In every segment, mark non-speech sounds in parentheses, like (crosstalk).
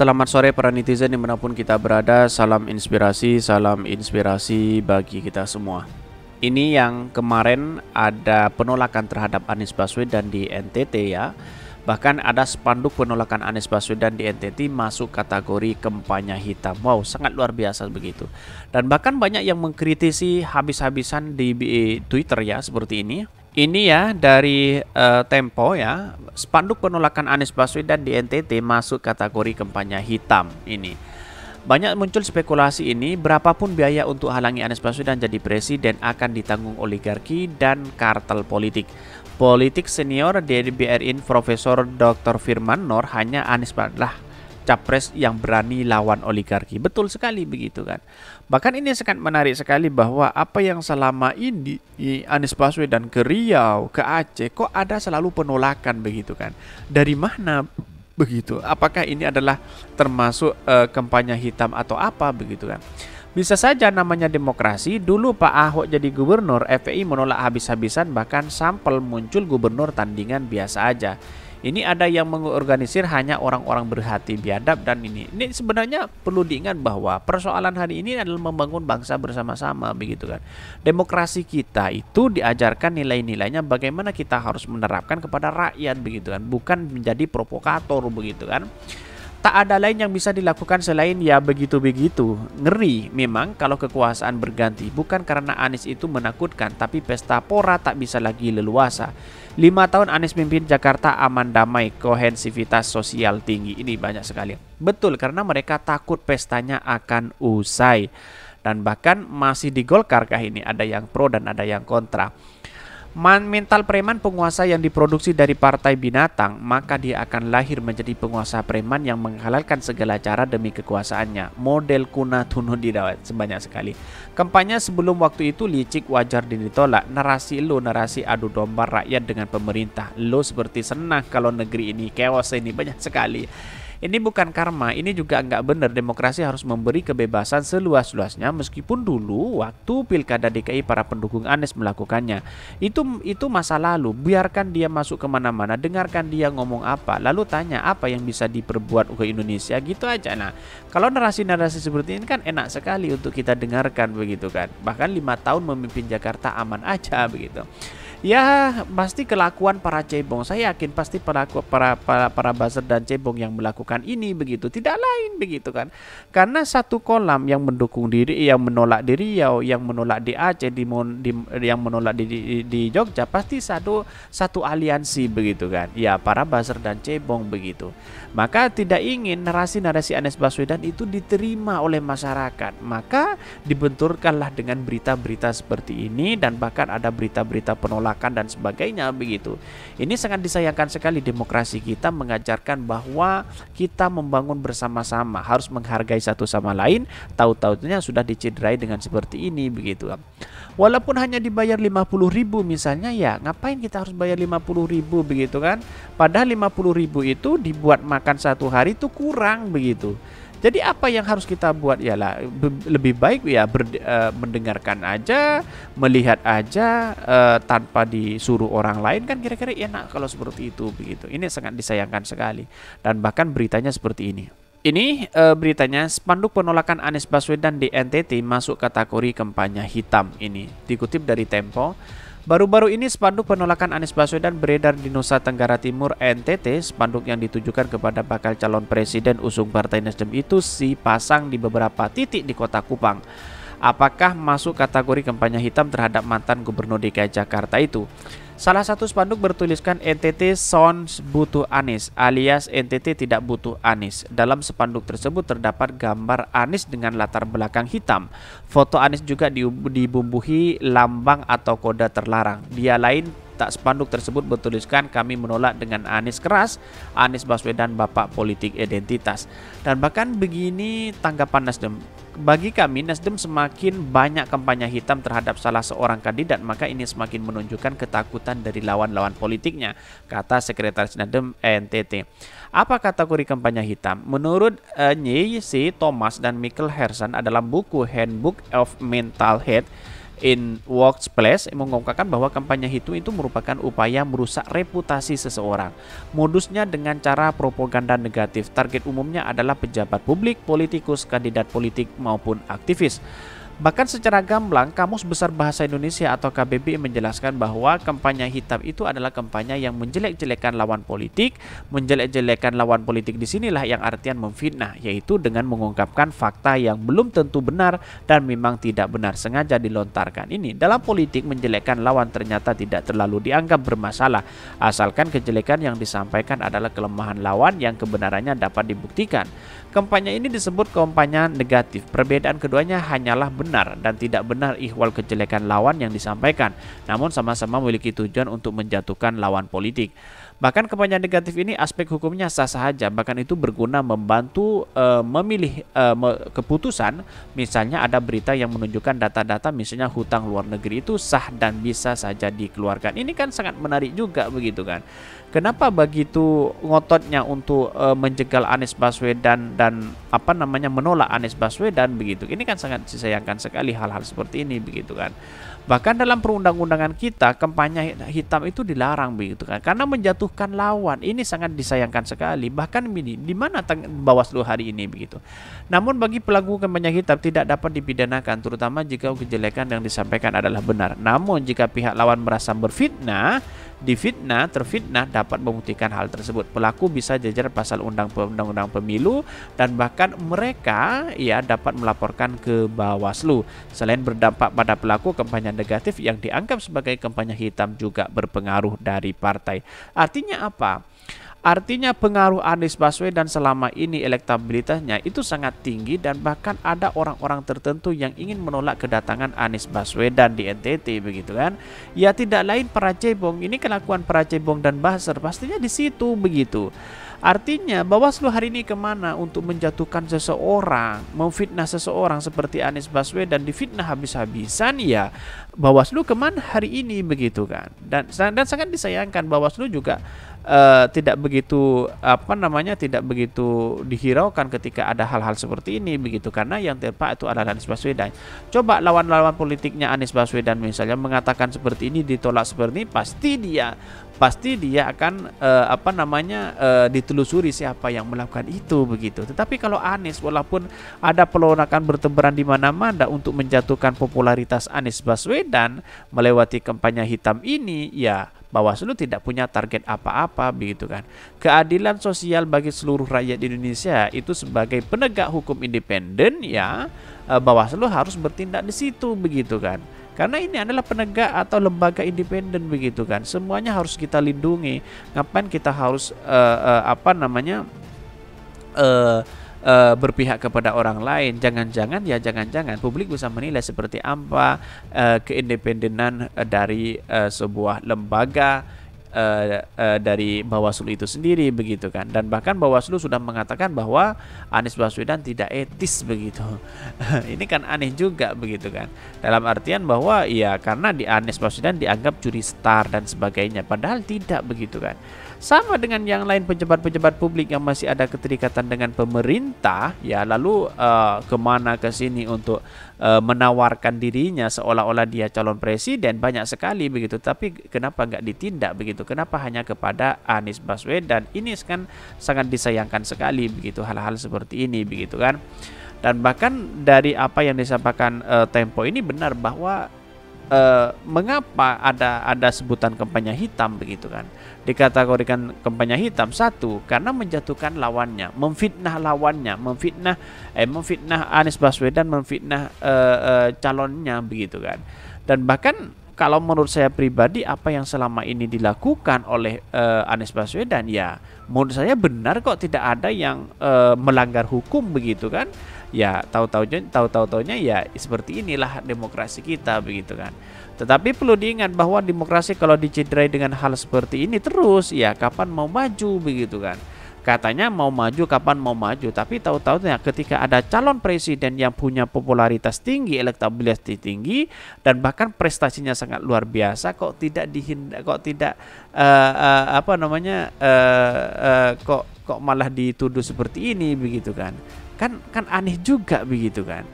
Selamat sore para netizen dimanapun kita berada Salam inspirasi, salam inspirasi bagi kita semua Ini yang kemarin ada penolakan terhadap Anies Baswedan di NTT ya Bahkan ada spanduk penolakan Anies Baswedan di NTT masuk kategori kampanye hitam Wow sangat luar biasa begitu Dan bahkan banyak yang mengkritisi habis-habisan di Twitter ya seperti ini ini ya dari uh, Tempo ya, spanduk penolakan Anies Baswedan di NTT masuk kategori kampanye hitam ini. Banyak muncul spekulasi ini, berapapun biaya untuk halangi Anies Baswedan jadi presiden akan ditanggung oligarki dan kartel politik. Politik senior dari BRI Profesor Dr. Firman Nur hanya Anies Baswedan capres yang berani lawan oligarki. Betul sekali begitu kan. Bahkan ini sangat menarik sekali bahwa apa yang selama ini Anies Baswedan ke Riau, ke Aceh kok ada selalu penolakan begitu kan. Dari mana begitu? Apakah ini adalah termasuk uh, kampanye hitam atau apa begitu kan? Bisa saja namanya demokrasi, dulu Pak Ahok jadi gubernur, FPI menolak habis-habisan bahkan sampel muncul gubernur tandingan biasa aja. Ini ada yang mengorganisir hanya orang-orang berhati biadab dan ini. Ini sebenarnya perlu diingat bahwa persoalan hari ini adalah membangun bangsa bersama-sama begitu kan. Demokrasi kita itu diajarkan nilai-nilainya bagaimana kita harus menerapkan kepada rakyat begitu kan, bukan menjadi provokator begitu kan tak ada lain yang bisa dilakukan selain ya begitu-begitu. Ngeri memang kalau kekuasaan berganti bukan karena Anies itu menakutkan tapi pesta pora tak bisa lagi leluasa. Lima tahun Anies memimpin Jakarta aman damai, kohensivitas sosial tinggi. Ini banyak sekali. Betul karena mereka takut pestanya akan usai. Dan bahkan masih di Golkar kah ini ada yang pro dan ada yang kontra. Man mental preman penguasa yang diproduksi dari partai binatang, maka dia akan lahir menjadi penguasa preman yang menghalalkan segala cara demi kekuasaannya. Model kuna tuno didawat sebanyak sekali. Kampanye sebelum waktu itu licik wajar ditolak. Narasi lo narasi adu domba rakyat dengan pemerintah. Lo seperti senang kalau negeri ini chaos ini banyak sekali. Ini bukan karma, ini juga nggak benar. Demokrasi harus memberi kebebasan seluas-luasnya meskipun dulu waktu Pilkada DKI para pendukung Anies melakukannya. Itu itu masa lalu, biarkan dia masuk kemana-mana, dengarkan dia ngomong apa, lalu tanya apa yang bisa diperbuat ke Indonesia gitu aja. Nah, kalau narasi-narasi seperti ini kan enak sekali untuk kita dengarkan begitu kan. Bahkan lima tahun memimpin Jakarta aman aja begitu ya pasti kelakuan para cebong saya yakin pasti para para para para buzzer dan cebong yang melakukan ini begitu tidak lain begitu kan karena satu kolam yang mendukung diri yang menolak diri, Riau yang menolak di Aceh di, di yang menolak di, di, di Jogja pasti satu satu aliansi begitu kan ya para buzzer dan cebong begitu maka tidak ingin narasi-narasi Anies Baswedan itu diterima oleh masyarakat maka dibenturkanlah dengan berita-berita seperti ini dan bahkan ada berita-berita penolakan belakang dan sebagainya begitu. Ini sangat disayangkan sekali demokrasi kita mengajarkan bahwa kita membangun bersama-sama harus menghargai satu sama lain, tahu-tahunya sudah dicederai dengan seperti ini begitu. Walaupun hanya dibayar 50 ribu misalnya ya ngapain kita harus bayar 50 ribu begitu kan? Padahal 50 ribu itu dibuat makan satu hari itu kurang begitu. Jadi apa yang harus kita buat ialah lebih baik ya ber, uh, mendengarkan aja, melihat aja uh, tanpa disuruh orang lain kan kira-kira enak kalau seperti itu begitu. Ini sangat disayangkan sekali dan bahkan beritanya seperti ini. Ini e, beritanya spanduk penolakan Anies Baswedan di NTT masuk kategori kampanye hitam ini dikutip dari Tempo. Baru-baru ini spanduk penolakan Anies Baswedan beredar di Nusa Tenggara Timur NTT. Spanduk yang ditujukan kepada bakal calon presiden usung Partai Nasdem itu si pasang di beberapa titik di Kota Kupang. Apakah masuk kategori kampanye hitam terhadap mantan gubernur DKI Jakarta itu? Salah satu spanduk bertuliskan NTT Sounds Butuh Anis alias NTT Tidak Butuh Anis. Dalam spanduk tersebut terdapat gambar Anis dengan latar belakang hitam. Foto Anis juga dibumbuhi lambang atau kode terlarang. Dia lain tak spanduk tersebut bertuliskan kami menolak dengan Anis keras, Anis Baswedan bapak politik identitas. Dan bahkan begini tanggapan Nasdem, bagi kami Nasdem semakin banyak kampanye hitam terhadap salah seorang kandidat maka ini semakin menunjukkan ketakutan dari lawan-lawan politiknya kata sekretaris Nasdem NTT. Apa kategori kampanye hitam? Menurut uh, Thomas dan Michael Herson adalah buku Handbook of Mental Health in Workplace mengungkapkan bahwa kampanye itu itu merupakan upaya merusak reputasi seseorang. Modusnya dengan cara propaganda negatif. Target umumnya adalah pejabat publik, politikus, kandidat politik maupun aktivis. Bahkan secara gamblang, Kamus Besar Bahasa Indonesia atau KBBI menjelaskan bahwa kampanye hitam itu adalah kampanye yang menjelek-jelekan lawan politik. Menjelek-jelekan lawan politik disinilah yang artian memfitnah, yaitu dengan mengungkapkan fakta yang belum tentu benar dan memang tidak benar sengaja dilontarkan. Ini dalam politik menjelekkan lawan ternyata tidak terlalu dianggap bermasalah, asalkan kejelekan yang disampaikan adalah kelemahan lawan yang kebenarannya dapat dibuktikan. Kampanye ini disebut kampanye negatif. Perbedaan keduanya hanyalah benar benar dan tidak benar ihwal kejelekan lawan yang disampaikan, namun sama-sama memiliki tujuan untuk menjatuhkan lawan politik. Bahkan kampanye negatif ini aspek hukumnya sah-sah saja, bahkan itu berguna membantu e, memilih e, me, keputusan. Misalnya ada berita yang menunjukkan data-data misalnya hutang luar negeri itu sah dan bisa saja dikeluarkan. Ini kan sangat menarik juga begitu kan. Kenapa begitu ngototnya untuk e, menjegal Anies Baswedan dan apa namanya menolak Anies Baswedan begitu. Ini kan sangat disayangkan sekali hal-hal seperti ini begitu kan. Bahkan dalam perundang-undangan kita kampanye hitam itu dilarang begitu kan karena menjatuhkan lawan. Ini sangat disayangkan sekali. Bahkan ini di mana Bawaslu hari ini begitu. Namun bagi pelaku kampanye hitam tidak dapat dipidanakan terutama jika kejelekan yang disampaikan adalah benar. Namun jika pihak lawan merasa berfitnah difitnah, terfitnah dapat membuktikan hal tersebut. Pelaku bisa jajar pasal undang-undang pemilu dan bahkan mereka ya dapat melaporkan ke Bawaslu. Selain berdampak pada pelaku kampanye negatif yang dianggap sebagai kampanye hitam juga berpengaruh dari partai. Artinya apa? Artinya pengaruh Anies Baswedan selama ini elektabilitasnya itu sangat tinggi dan bahkan ada orang-orang tertentu yang ingin menolak kedatangan Anies Baswedan di NTT begitu kan. Ya tidak lain para cebong, ini kelakuan para cebong dan baser pastinya di situ begitu. Artinya Bawaslu hari ini kemana untuk menjatuhkan seseorang, memfitnah seseorang seperti Anies Baswedan difitnah habis-habisan ya Bawaslu kemana hari ini begitu kan dan dan sangat disayangkan Bawaslu juga uh, tidak begitu apa namanya tidak begitu dihiraukan ketika ada hal-hal seperti ini begitu karena yang terpak itu adalah Anies Baswedan. Coba lawan-lawan politiknya Anies Baswedan misalnya mengatakan seperti ini ditolak seperti ini pasti dia pasti dia akan uh, apa namanya uh, ditelusuri siapa yang melakukan itu begitu. Tetapi kalau Anies walaupun ada pelonakan bertebaran di mana-mana untuk menjatuhkan popularitas Anies Baswedan melewati kampanye hitam ini, ya Bawaslu tidak punya target apa-apa begitu kan. Keadilan sosial bagi seluruh rakyat Indonesia itu sebagai penegak hukum independen ya eh, Bawaslu harus bertindak di situ begitu kan. Karena ini adalah penegak atau lembaga independen begitu kan. Semuanya harus kita lindungi. Ngapain kita harus uh, uh, apa namanya? Uh, uh, berpihak kepada orang lain. Jangan-jangan ya jangan-jangan publik bisa menilai seperti apa uh, keindependenan dari uh, sebuah lembaga uh, uh, dari Bawaslu itu sendiri begitu kan dan bahkan Bawaslu sudah mengatakan bahwa Anies Baswedan tidak etis begitu (laughs) ini kan aneh juga begitu kan dalam artian bahwa ya karena di Anies Baswedan dianggap curi star dan sebagainya padahal tidak begitu kan sama dengan yang lain pejabat-pejabat publik yang masih ada keterikatan dengan pemerintah, ya lalu uh, kemana ke sini untuk uh, menawarkan dirinya seolah-olah dia calon presiden banyak sekali begitu. Tapi kenapa nggak ditindak begitu? Kenapa hanya kepada Anies Baswedan? Ini kan sangat disayangkan sekali begitu hal-hal seperti ini begitu kan. Dan bahkan dari apa yang disampaikan uh, Tempo ini benar bahwa eh, mengapa ada ada sebutan kampanye hitam begitu kan? Dikategorikan kampanye hitam satu karena menjatuhkan lawannya, memfitnah lawannya, memfitnah eh memfitnah Anies Baswedan, memfitnah eh, eh, calonnya begitu kan. Dan bahkan kalau menurut saya pribadi apa yang selama ini dilakukan oleh uh, Anies Baswedan ya menurut saya benar kok tidak ada yang uh, melanggar hukum begitu kan ya tahu-tahu tahu tahu-tahu-nya ya seperti inilah demokrasi kita begitu kan. Tetapi perlu diingat bahwa demokrasi kalau dicederai dengan hal seperti ini terus ya kapan mau maju begitu kan. Katanya mau maju kapan mau maju tapi tahu-tahu nya ketika ada calon presiden yang punya popularitas tinggi, elektabilitas tinggi dan bahkan prestasinya sangat luar biasa kok tidak dihinda, kok tidak uh, uh, apa namanya uh, uh, kok kok malah dituduh seperti ini begitu kan kan kan aneh juga begitu kan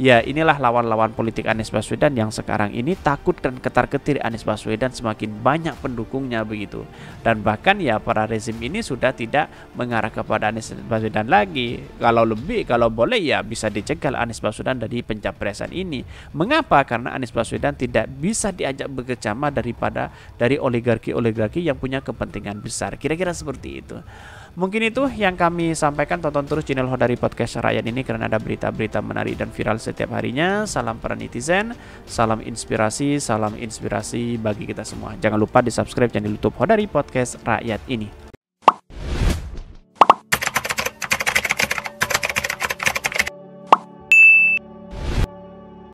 ya inilah lawan-lawan politik Anies Baswedan yang sekarang ini takut dan ketar-ketir Anies Baswedan semakin banyak pendukungnya begitu dan bahkan ya para rezim ini sudah tidak mengarah kepada Anies Baswedan lagi kalau lebih kalau boleh ya bisa dicegah Anies Baswedan dari pencapresan ini mengapa karena Anies Baswedan tidak bisa diajak bekerjasama daripada dari oligarki-oligarki yang punya kepentingan besar kira-kira seperti itu Mungkin itu yang kami sampaikan. Tonton terus channel Hodari Podcast Rakyat ini karena ada berita-berita menarik dan viral setiap harinya. Salam para netizen, salam inspirasi, salam inspirasi bagi kita semua. Jangan lupa di subscribe channel YouTube Hodari Podcast Rakyat ini.